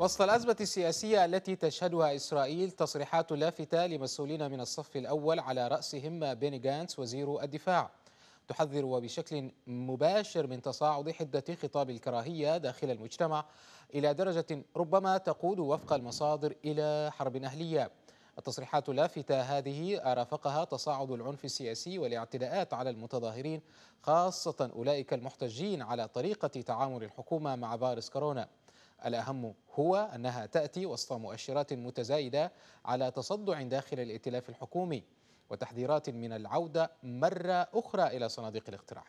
وسط الأزمة السياسية التي تشهدها إسرائيل تصريحات لافتة لمسؤولين من الصف الأول على رأسهم بيني جانس وزير الدفاع تحذر وبشكل مباشر من تصاعد حدة خطاب الكراهية داخل المجتمع إلى درجة ربما تقود وفق المصادر إلى حرب أهلية التصريحات اللافتة هذه رافقها تصاعد العنف السياسي والاعتداءات على المتظاهرين خاصة أولئك المحتجين على طريقة تعامل الحكومة مع فيروس كورونا الأهم هو أنها تأتي وسط مؤشرات متزايدة على تصدع داخل الائتلاف الحكومي وتحذيرات من العودة مرة أخرى إلى صناديق الاقتراع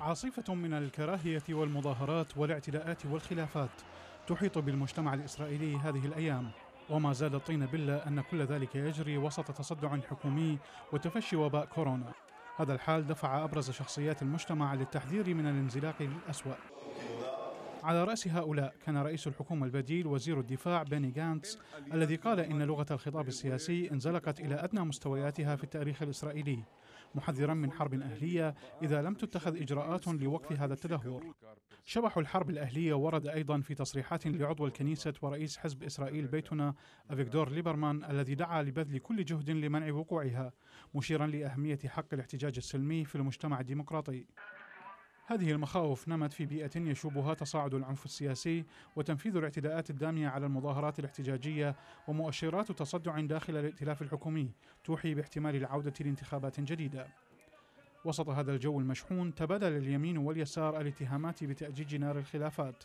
عاصفة من الكراهية والمظاهرات والاعتداءات والخلافات تحيط بالمجتمع الإسرائيلي هذه الأيام وما زال الطين بلة أن كل ذلك يجري وسط تصدع حكومي وتفشي وباء كورونا هذا الحال دفع أبرز شخصيات المجتمع للتحذير من الانزلاق للأسوأ على رأس هؤلاء كان رئيس الحكومة البديل وزير الدفاع بني جانتس الذي قال إن لغة الخطاب السياسي انزلقت إلى أدنى مستوياتها في التاريخ الإسرائيلي محذرا من حرب أهلية إذا لم تتخذ إجراءات لوقف هذا التدهور شبح الحرب الأهلية ورد أيضا في تصريحات لعضو الكنيسة ورئيس حزب إسرائيل بيتنا أفيكدور ليبرمان الذي دعا لبذل كل جهد لمنع وقوعها مشيرا لأهمية حق الاحتجاج السلمي في المجتمع الديمقراطي هذه المخاوف نمت في بيئة يشوبها تصاعد العنف السياسي وتنفيذ الاعتداءات الدامية على المظاهرات الاحتجاجية ومؤشرات تصدع داخل الائتلاف الحكومي توحي باحتمال العودة لانتخابات جديدة. وسط هذا الجو المشحون تبادل اليمين واليسار الاتهامات بتأجيج نار الخلافات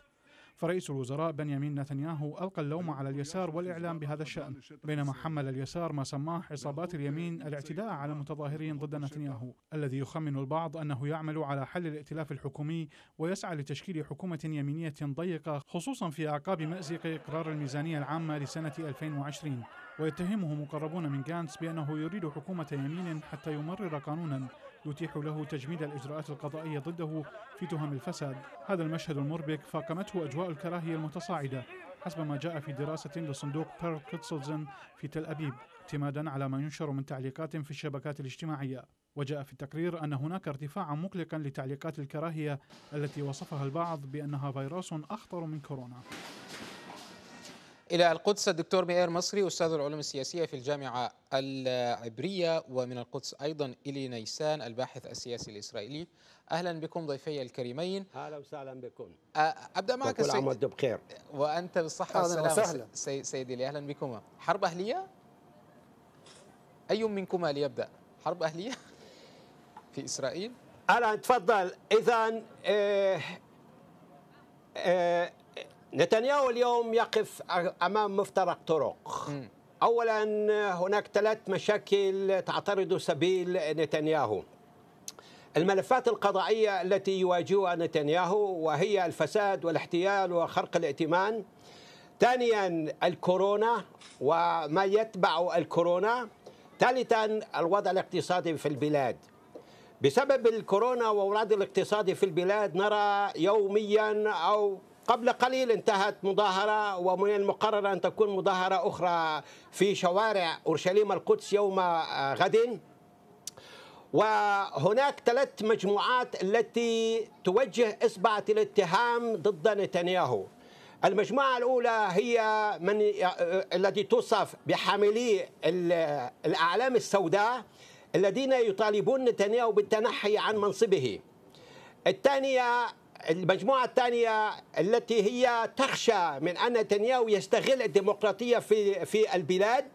فرئيس الوزراء بنيامين نتنياهو ألقى اللوم على اليسار والإعلام بهذا الشأن بينما حمل اليسار ما سماه عصابات اليمين الاعتداء على المتظاهرين ضد نتنياهو الذي يخمن البعض أنه يعمل على حل الائتلاف الحكومي ويسعى لتشكيل حكومة يمينية ضيقة خصوصا في أعقاب مأزق إقرار الميزانية العامة لسنة 2020 ويتهمه مقربون من جانس بأنه يريد حكومة يمين حتى يمرر قانونا يتيح له تجميد الإجراءات القضائية ضده في تهم الفساد هذا المشهد المربك فاقمته أجواء الكراهية المتصاعدة حسب ما جاء في دراسة لصندوق بيرل كيتسلزن في تل أبيب اعتمادا على ما ينشر من تعليقات في الشبكات الاجتماعية وجاء في التقرير أن هناك ارتفاعا مقلقا لتعليقات الكراهية التي وصفها البعض بأنها فيروس أخطر من كورونا إلى القدس الدكتور مئير مصري أستاذ العلوم السياسية في الجامعة العبرية ومن القدس أيضا إلي نيسان الباحث السياسي الإسرائيلي أهلا بكم ضيفي الكريمين أهلا وسهلا بكم أبدأ معك كل عام بخير وأنت بالصحة والسلامة سيدي لي أهلا بكما حرب أهلية أي منكما ليبدأ حرب أهلية في إسرائيل أهلا تفضل إذا إيه، إيه، نتنياهو اليوم يقف امام مفترق طرق اولا هناك ثلاث مشاكل تعترض سبيل نتنياهو الملفات القضائيه التي يواجهها نتنياهو وهي الفساد والاحتيال وخرق الائتمان ثانيا الكورونا وما يتبع الكورونا ثالثا الوضع الاقتصادي في البلاد بسبب الكورونا والوضع الاقتصادي في البلاد نرى يوميا او قبل قليل انتهت مظاهرة ومن المقرر أن تكون مظاهرة أخرى في شوارع أورشليم القدس يوم آه، غد وهناك ثلاث مجموعات التي توجه إصبعة الاتهام ضد نتنياهو المجموعة الأولى هي من آه، التي توصف بحاملي آه، الأعلام السوداء الذين يطالبون نتنياهو بالتنحي عن منصبه الثانية المجموعة الثانية التي هي تخشى من أن نتنياهو يستغل الديمقراطية في في البلاد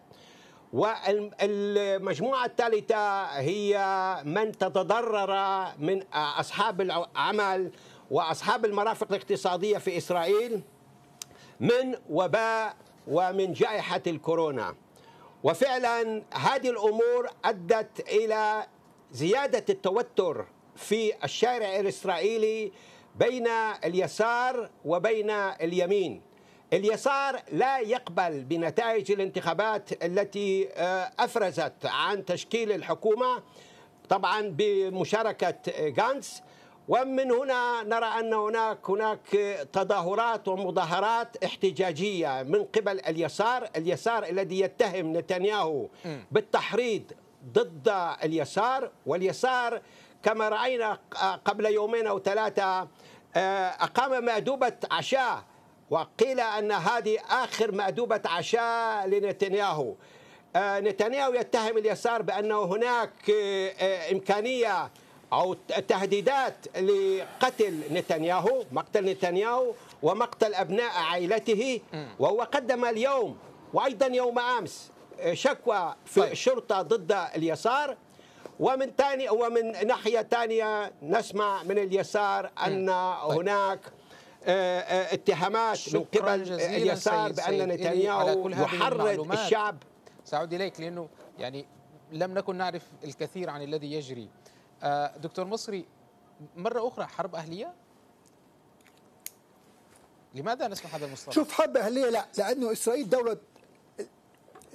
والمجموعة الثالثة هي من تتضرر من أصحاب العمل وأصحاب المرافق الاقتصادية في إسرائيل من وباء ومن جائحة الكورونا وفعلا هذه الأمور أدت إلى زيادة التوتر في الشارع الإسرائيلي بين اليسار وبين اليمين اليسار لا يقبل بنتائج الانتخابات التي آه، افرزت عن تشكيل الحكومه طبعا بمشاركه آه، غانس ومن هنا نرى ان هناك هناك تظاهرات ومظاهرات احتجاجيه من قبل اليسار، اليسار الذي يتهم نتنياهو بالتحريض ضد اليسار واليسار كما راينا آه، قبل يومين او ثلاثه آه، أقام مأدوبة عشاء وقيل أن هذه آخر مأدوبة عشاء لنتنياهو آه، نتنياهو يتهم اليسار بأنه هناك آه، إمكانية أو تهديدات لقتل نتنياهو مقتل نتنياهو ومقتل أبناء عائلته وهو قدم اليوم وأيضا يوم أمس شكوى في طيب. الشرطة ضد اليسار ومن ثاني ومن ناحية ثانيه نسمع من اليسار أن طيب. هناك آه، آه، اتهامات من قبل اليسار سيد بأن نتنياهو يحرض الشعب سأعود إليك لأنه يعني لم نكن نعرف الكثير عن الذي يجري آه، دكتور مصري مرة أخرى حرب أهلية لماذا نسمع هذا المصطلح؟ شوف حرب أهلية لا لأنه إسرائيل دولة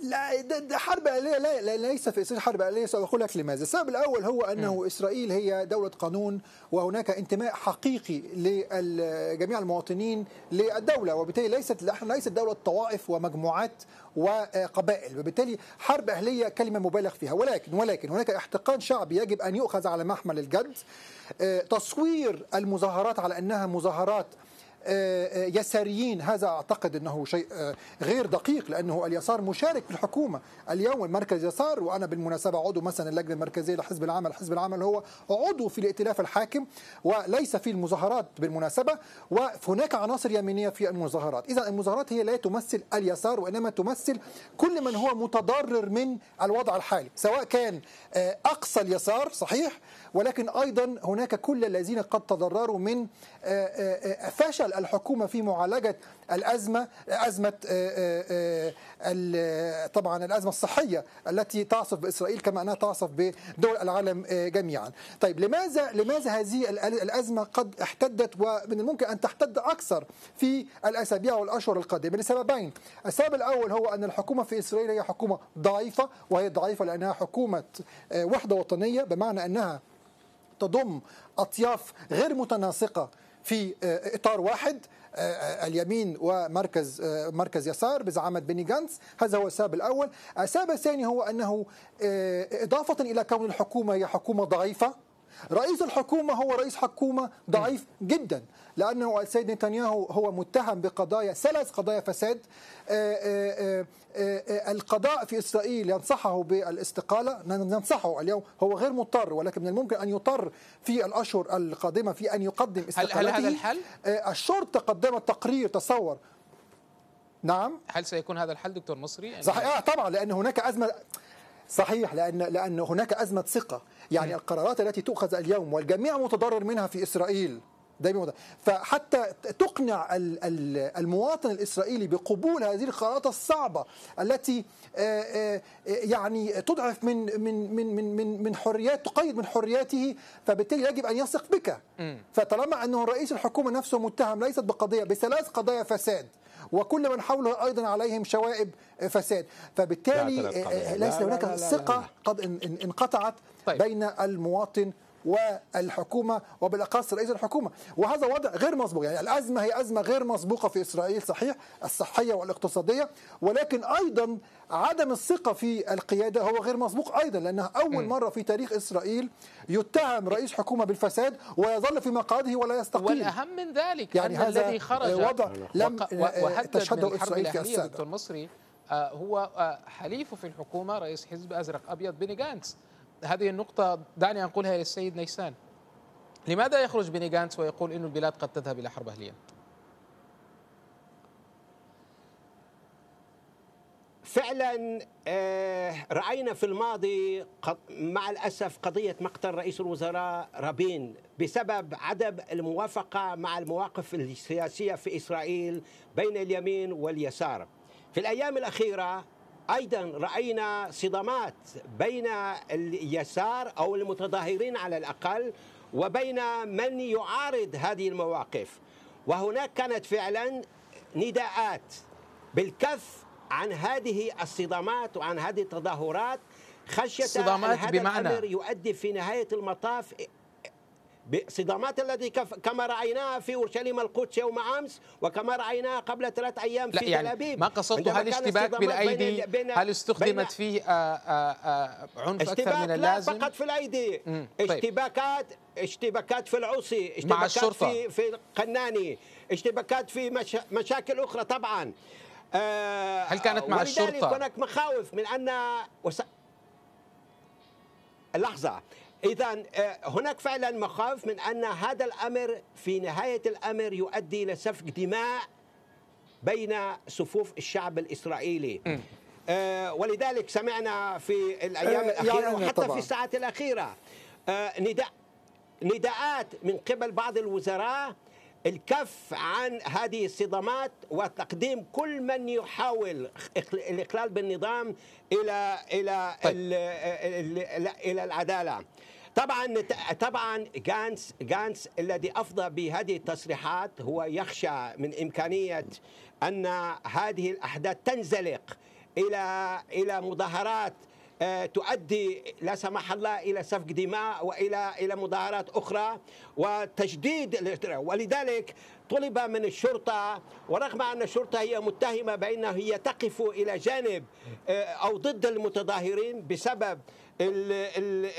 لا ده, ده حرب اهليه لا, لا ليس في إسرائيل حرب اهليه سأقول لك لماذا السبب الأول هو أنه م. إسرائيل هي دولة قانون وهناك انتماء حقيقي لجميع المواطنين للدولة وبالتالي ليست احنا ليست دولة طوائف ومجموعات وقبائل وبالتالي حرب أهلية كلمة مبالغ فيها ولكن ولكن هناك احتقان شعبي يجب أن يؤخذ على محمل الجد آه، تصوير المظاهرات على أنها مظاهرات آه، آه، يساريين هذا أعتقد أنه شيء آه، غير دقيق لأنه اليسار مشارك في الحكومة اليوم مركز يسار وأنا بالمناسبة عضو مثلا اللجنة المركزية لحزب العمل حزب العمل هو عضو في الائتلاف الحاكم وليس في المظاهرات بالمناسبة وهناك عناصر يمينية في المظاهرات إذا المظاهرات هي لا تمثل اليسار وإنما تمثل كل من هو متضرر من الوضع الحالي سواء كان أقصى اليسار صحيح ولكن أيضا هناك كل الذين قد تضرروا من فشل الحكومة في معالجة الأزمة أزمة آه، آه، آه، طبعا الأزمة الصحية التي تعصف بإسرائيل كما أنها تعصف بدول العالم جميعا طيب لماذا لماذا هذه الأزمة قد احتدت ومن الممكن أن تحتد أكثر في الأسابيع والأشهر القادمة لسببين السبب الأول هو أن الحكومة في إسرائيل هي حكومة ضعيفة وهي ضعيفة لأنها حكومة وحدة وطنية بمعنى أنها تضم أطياف غير متناسقة في آه، اطار واحد آه، آه، اليمين ومركز مركز يسار بزعامه بني جانس هذا هو السبب الاول السبب الثاني هو انه اضافه الى كون الحكومه هي حكومه ضعيفه رئيس الحكومة هو رئيس حكومة ضعيف جدا لأنه السيد نتنياهو هو متهم بقضايا ثلاث قضايا فساد آه، آه، آه، القضاء في إسرائيل ينصحه بالاستقالة ننصحه اليوم هو غير مضطر ولكن من الممكن أن يضطر في الأشهر القادمة في أن يقدم استقالته هل, هل هذا الحل؟ الشرطة قدمت تقرير تصور نعم هل سيكون هذا الحل دكتور مصري؟ يعني صحيح آه طبعا لأن هناك أزمة صحيح لأن, لأن هناك أزمة ثقة يعني القرارات التي تؤخذ اليوم والجميع متضرر منها في إسرائيل دايما فحتى تقنع المواطن الاسرائيلي بقبول هذه القرارات الصعبه التي آه، آه، يعني تضعف من من من من من, حريات تقيد من حرياته فبالتالي يجب ان يثق بك فطالما انه رئيس الحكومه نفسه متهم ليست بقضيه بثلاث قضايا فساد وكل من حوله ايضا عليهم شوائب فساد فبالتالي آه، آه، ليس هناك ثقه قد انقطعت طيب. بين المواطن والحكومه وبالاخص رئيس الحكومه وهذا وضع غير مسبوق يعني الازمه هي ازمه غير مسبوقه في اسرائيل صحيح الصحيه والاقتصاديه ولكن ايضا عدم الثقه في القياده هو غير مسبوق ايضا لانها اول مره في تاريخ اسرائيل يتهم رئيس حكومه بالفساد ويظل في مقعده ولا يستقيل والاهم من ذلك يعني هذا الذي خرج وضع لم آه، تشهده اسرائيل في السابق دكتور مصري آه، هو آه، حليفه في الحكومه رئيس حزب ازرق ابيض بني جانتس هذه النقطة دعني أنقلها للسيد نيسان لماذا يخرج بني جانس ويقول أن البلاد قد تذهب إلى حرب أهلية؟ فعلا آه، راينا في الماضي مع الاسف قضيه مقتل رئيس الوزراء رابين بسبب عدم الموافقه مع المواقف السياسيه في اسرائيل بين اليمين واليسار. في الايام الاخيره ايضا راينا صدامات بين اليسار او المتظاهرين على الاقل وبين من يعارض هذه المواقف وهناك كانت فعلا نداءات بالكف عن هذه الصدامات وعن هذه التظاهرات خشيه أن هذا بمعنى الامر يؤدي في نهايه المطاف بصدامات التي كما رايناها في اورشليم القدس يوم امس وكما رايناها قبل ثلاث ايام في يعني تل ابيب ما قصدته هل اشتباك بالايدي بين هل استخدمت فيه آآ آه، آآ آه، آه، عنف اكثر من اللازم؟ لا فقط في الايدي طيب. اشتباكات اشتباكات في العصي اشتباكات مع الشرطة. في في القناني اشتباكات في مش مشاكل اخرى طبعا هل كانت مع الشرطه؟ هناك مخاوف من ان وس... لحظه إذا آه، هناك فعلا مخاوف من أن هذا الأمر في نهاية الأمر يؤدي إلى سفك دماء بين صفوف الشعب الإسرائيلي آه، ولذلك سمعنا في الأيام آه، الأخيرة وحتى في الساعات الأخيرة نداء نداءات من قبل بعض الوزراء الكف عن هذه الصدمات وتقديم كل من يحاول الاقلال بالنظام الى الى طيب. الى العداله طبعا طبعا جانس جانس الذي افضى بهذه التصريحات هو يخشى من امكانيه ان هذه الاحداث تنزلق الى الى مظاهرات آه، تؤدي لا سمح الله الى سفك دماء والى الى مظاهرات اخرى وتجديد ولذلك طلب من الشرطه ورغم ان الشرطه هي متهمه بانها هي تقف الى جانب آه، او ضد المتظاهرين بسبب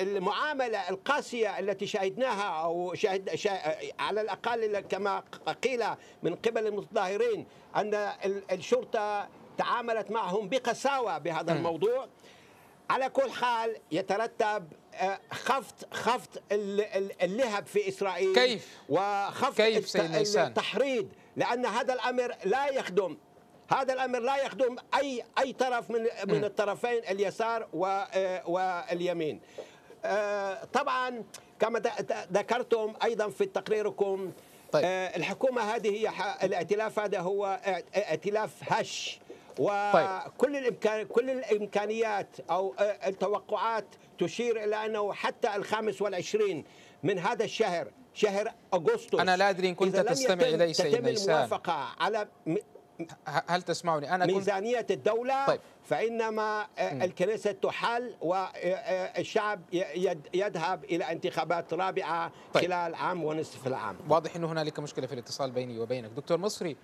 المعامله القاسيه التي شاهدناها او شاهد آه، على الاقل كما قيل من قبل المتظاهرين ان الشرطه تعاملت معهم بقساوه بهذا الموضوع على كل حال يترتب آه، خفض خفض اللهب في اسرائيل كيف وخفض كيف التحريض لان هذا الامر لا يخدم هذا الامر لا يخدم اي اي طرف من من الطرفين اليسار آه، واليمين آه، طبعا كما ذكرتم ايضا في تقريركم طيب. الحكومه هذه هي الائتلاف هذا هو ائتلاف هش طيب. وكل الامكان كل الامكانيات او آه، التوقعات تشير الى انه حتى الخامس والعشرين من هذا الشهر شهر اغسطس انا لا ادري ان كنت تستمع الي سيد نيسان الموافقه على هل تسمعني انا كنت ميزانيه الدوله طيب. فانما آه، الكنيسه تحل والشعب آه، يذهب الى انتخابات رابعه طيب. خلال عام ونصف العام واضح انه هنالك مشكله في الاتصال بيني وبينك دكتور مصري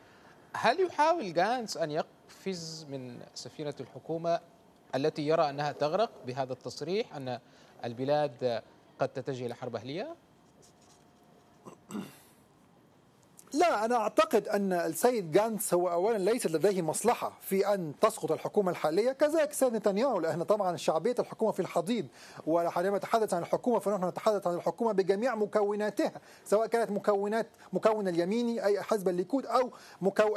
هل يحاول جانس أن يقفز من سفينة الحكومة التي يرى أنها تغرق بهذا التصريح أن البلاد قد تتجه إلى حرب أهلية؟ لا أنا أعتقد أن السيد جانس هو أولا ليس لديه مصلحة في أن تسقط الحكومة الحالية كذلك السيد نتنياهو لأن طبعا شعبية الحكومة في الحضيض وحينما نتحدث عن الحكومة فنحن نتحدث عن الحكومة بجميع مكوناتها سواء كانت مكونات مكون اليميني أي حزب الليكود أو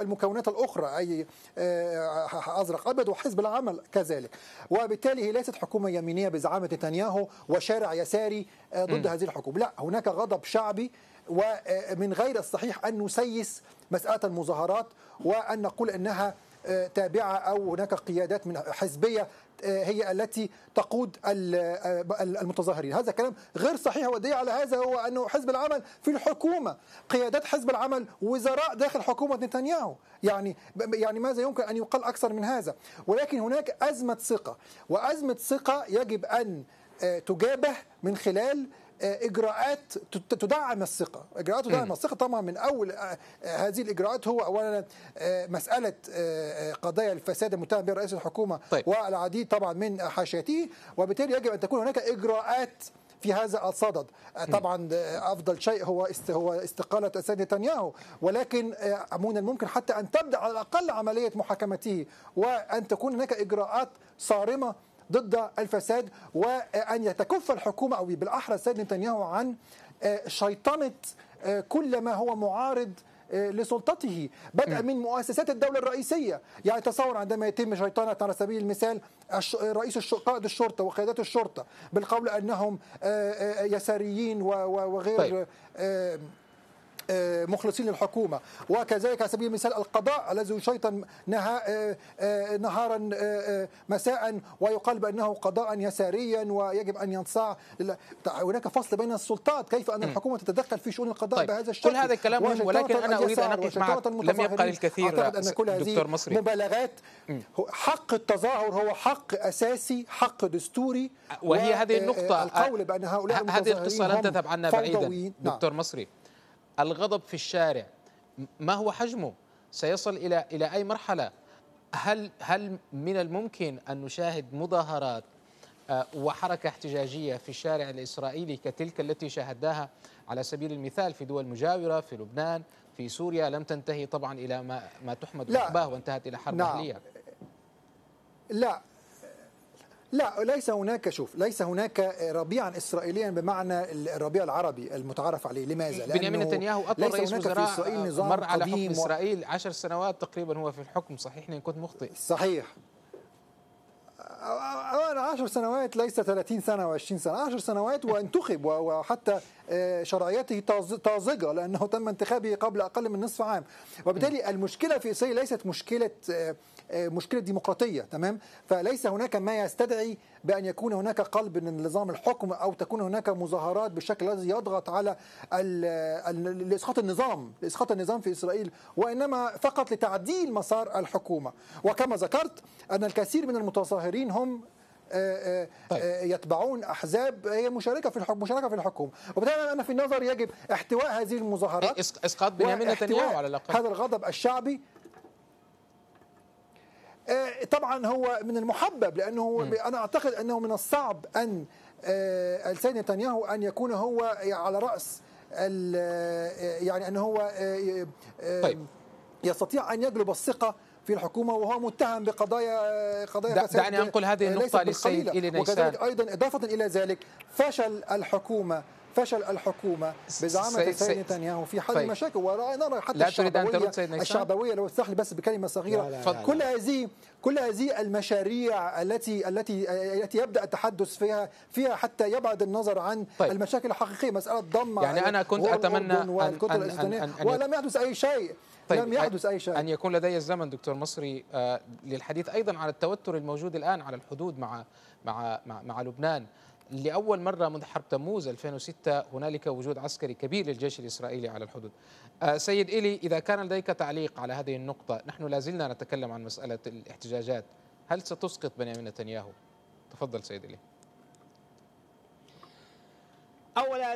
المكونات الأخرى أي آه، أزرق أبيض وحزب العمل كذلك وبالتالي هي ليست حكومة يمينية بزعامة نتنياهو وشارع يساري آه، ضد م. هذه الحكومة لا هناك غضب شعبي ومن غير الصحيح أن نسيس مسألة المظاهرات وأن نقول أنها آه، تابعة أو هناك قيادات من حزبية آه، هي التي تقود آه، المتظاهرين هذا كلام غير صحيح والدليل على هذا هو أنه حزب العمل في الحكومة قيادات حزب العمل وزراء داخل حكومة نتنياهو يعني يعني ماذا يمكن أن يقال أكثر من هذا ولكن هناك أزمة ثقة وأزمة ثقة يجب أن تجابه من خلال اجراءات تدعم الثقه اجراءات تدعم الثقه طبعا من اول آه، هذه الاجراءات هو اولا آه، مساله آه، قضايا الفساد المتهم بها رئيس الحكومه طيب. والعديد طبعا من حاشيته وبالتالي يجب ان تكون هناك اجراءات في هذا الصدد طبعا افضل شيء هو هو استقاله السيد نتنياهو ولكن من الممكن حتى ان تبدا على الاقل عمليه محاكمته وان تكون هناك اجراءات صارمه ضد الفساد وأن يتكف الحكومة أو بالأحرى السيد نتنياهو عن آه، شيطنة آه، كل ما هو معارض آه، لسلطته بدءا من مؤسسات الدولة الرئيسية يعني تصور عندما يتم شيطنة على سبيل المثال رئيس قائد الشرطة وقيادات الشرطة بالقول أنهم يساريين وغير طيب. مخلصين للحكومة وكذلك على سبيل المثال القضاء الذي يشيطن نها آه، آه، نهارا آه، مساء ويقال بأنه قضاء يساريا ويجب أن ينصاع هناك فصل بين السلطات كيف أن الحكومة تتدخل في شؤون القضاء طيب. بهذا الشكل كل هذا الكلام مهم ولكن أنا أريد أن أقف معك لم يبقى الكثير أعتقد أن كل هذه مصري. مبالغات حق التظاهر هو حق أساسي حق دستوري وهي هذه النقطة القول بأن هؤلاء هذه القصة لن تذهب عنا بعيدا نعم. دكتور مصري الغضب في الشارع ما هو حجمه سيصل الى الى اي مرحله هل هل من الممكن ان نشاهد مظاهرات آه، وحركه احتجاجيه في الشارع الاسرائيلي كتلك التي شاهدناها على سبيل المثال في دول مجاوره في لبنان في سوريا لم تنتهي طبعا الى ما ما تحمد لا وانتهت الى حرب نعم. اهليه لا لا ليس هناك شوف ليس هناك ربيعا اسرائيليا بمعنى الربيع العربي المتعارف عليه لماذا إيه، لانه بنيامين نتنياهو اطلق رئيس وزراء آه، مر على حكم و... اسرائيل عشر سنوات تقريبا هو في الحكم صحيح ان كنت مخطئ صحيح 10 سنوات ليس 30 سنة و20 سنة 10 سنوات وانتخب وحتى آه، شرعيته طازجة لأنه تم انتخابه قبل أقل من نصف عام وبالتالي المشكلة في إسرائيل ليست مشكلة آه، مشكله ديمقراطيه تمام فليس هناك ما يستدعي بان يكون هناك قلب لنظام الحكم او تكون هناك مظاهرات بالشكل الذي يضغط على لاسقاط النظام لاسقاط النظام في اسرائيل وانما فقط لتعديل مسار الحكومه وكما ذكرت ان الكثير من المتظاهرين هم آه، آه، طيب. آه، يتبعون احزاب هي مشاركه في الحكم مشاركه في الحكومه وبالتالي انا في النظر يجب احتواء هذه المظاهرات اسقاط بنيامين نتنياهو على الاقل هذا الغضب الشعبي آه، طبعا هو من المحبب لانه انا اعتقد انه من الصعب ان آه، السيد نتنياهو ان يكون هو على راس آه، يعني ان هو طيب. يستطيع ان يجلب الثقه في الحكومه وهو متهم بقضايا قضايا فساد دعني انقل هذه النقطه للسيد ايلي نيسان ايضا اضافه الى ذلك فشل الحكومه فشل الحكومه بزعامه سيد نتنياهو في حل طيب. المشاكل ونرى حتى لا تريد أن ترد سيد نيسان الشعبويه لو تسمح لي بس بكلمه صغيره لا لا لا كل هذه كل هذه المشاريع التي التي التي يبدا التحدث فيها فيها حتى يبعد النظر عن طيب. المشاكل الحقيقيه مساله ضم يعني انا كنت اتمنى أن, أن, أن, أن, أن, أن ولم يحدث اي شيء طيب لم يحدث أي شيء أن يكون لدي الزمن دكتور مصري آه، للحديث أيضا على التوتر الموجود الآن على الحدود مع مع مع, مع لبنان لأول مرة منذ حرب تموز 2006 هنالك وجود عسكري كبير للجيش الإسرائيلي على الحدود آه، سيد إلي إذا كان لديك تعليق على هذه النقطة نحن لا زلنا نتكلم عن مسألة الاحتجاجات هل ستسقط بنيامين نتنياهو تفضل سيد إلي اولا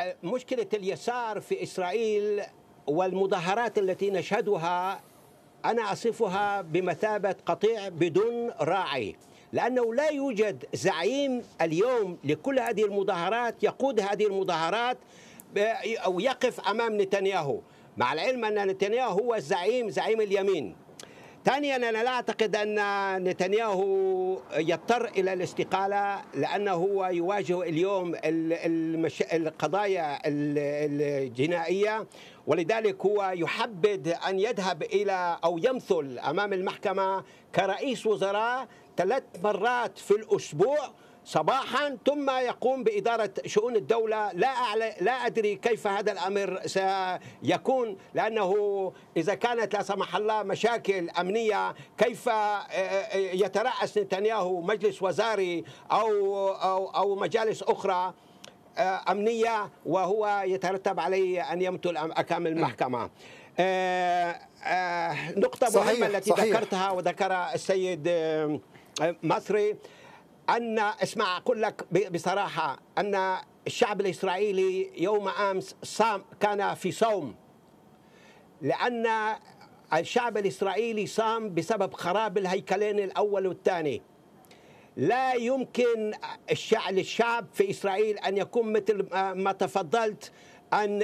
آه، مشكله اليسار في اسرائيل والمظاهرات التي نشهدها انا اصفها بمثابه قطيع بدون راعي لأنه لا يوجد زعيم اليوم لكل هذه المظاهرات يقود هذه المظاهرات أو يقف أمام نتنياهو مع العلم أن نتنياهو هو الزعيم زعيم اليمين ثانيا أنا لا أعتقد أن نتنياهو يضطر إلى الاستقالة لأنه هو يواجه اليوم المش... القضايا الجنائية ولذلك هو يحبذ أن يذهب إلى أو يمثل أمام المحكمة كرئيس وزراء ثلاث مرات في الأسبوع صباحا ثم يقوم بإدارة شؤون الدولة لا, أعلى لا أدري كيف هذا الأمر سيكون لأنه إذا كانت لا سمح الله مشاكل أمنية كيف آه، آه، يترأس نتنياهو مجلس وزاري أو, أو, أو مجالس أخرى آه، أمنية وهو يترتب عليه أن يمتل أكامل المحكمة نقطة مهمة التي صحيح ذكرتها وذكر السيد مصري ان اسمع اقول لك بصراحه ان الشعب الاسرائيلي يوم امس صام كان في صوم لان الشعب الاسرائيلي صام بسبب خراب الهيكلين الاول والثاني لا يمكن للشعب في اسرائيل ان يكون مثل ما تفضلت ان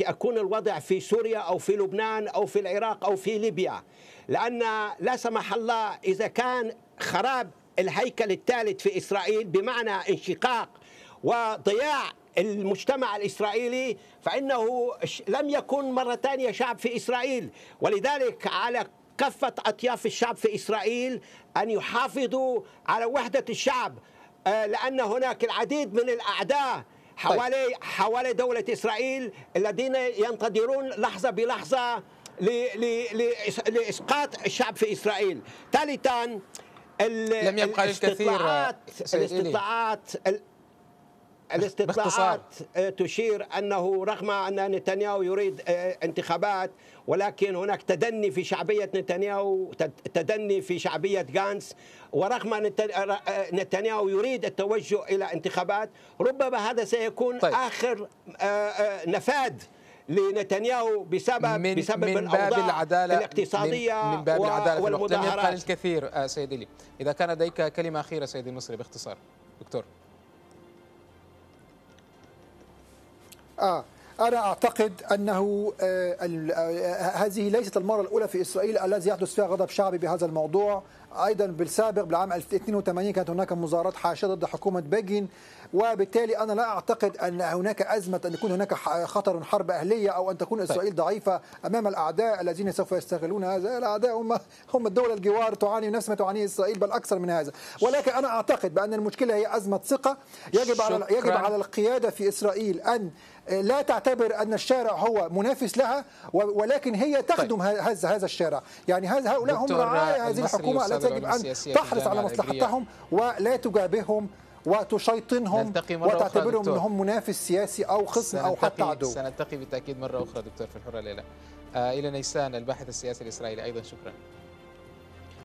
يكون الوضع في سوريا او في لبنان او في العراق او في ليبيا لان لا سمح الله اذا كان خراب الهيكل الثالث في إسرائيل بمعنى انشقاق وضياع المجتمع الإسرائيلي فإنه لم يكن مرة ثانية شعب في إسرائيل ولذلك على كافة أطياف الشعب في إسرائيل أن يحافظوا على وحدة الشعب آه، لأن هناك العديد من الأعداء حوالي طيب. حوالي دولة إسرائيل الذين ينتظرون لحظة بلحظة لإسقاط الشعب في إسرائيل ثالثا لم يبقى الكثير الاستطلاعات الاستطلاعات آه، تشير انه رغم ان نتنياهو يريد آه، انتخابات ولكن هناك تدني في شعبيه نتنياهو تدني في شعبيه غانس ورغم آه، نتنياهو يريد التوجه الى انتخابات ربما هذا سيكون طيب. اخر نفاذ لنتنياهو بسبب من بسبب من باب العداله الاقتصاديه من, من باب العداله في الوقت لم يبقى سيدي لي اذا كان لديك كلمه اخيره سيدي المصري باختصار دكتور آه أنا أعتقد أنه آه، آه، هذه ليست المرة الأولى في إسرائيل الذي يحدث فيها غضب شعبي بهذا الموضوع ايضا بالسابق بالعام 82 كانت هناك مظاهرات حاشده ضد حكومه بيجين وبالتالي انا لا اعتقد ان هناك ازمه ان يكون هناك خطر حرب اهليه او ان تكون اسرائيل طيب. ضعيفه امام الاعداء الذين سوف يستغلون هذا الاعداء هم هم الدول الجوار تعاني نفس ما تعانيه اسرائيل بل اكثر من هذا ولكن انا اعتقد بان المشكله هي ازمه ثقه يجب على يجب على القياده في اسرائيل ان لا تعتبر ان الشارع هو منافس لها ولكن هي تخدم طيب. هذا الشارع يعني هؤلاء هم رعايا هذه الحكومه يجب أن تحرص على مصلحتهم ولا تجابههم وتشيطنهم وتعتبرهم انهم منافس سياسي او خصم او حتى عدو سنلتقي بالتاكيد مره اخرى دكتور في الحره الليله آه الى نيسان الباحث السياسي الاسرائيلي ايضا شكرا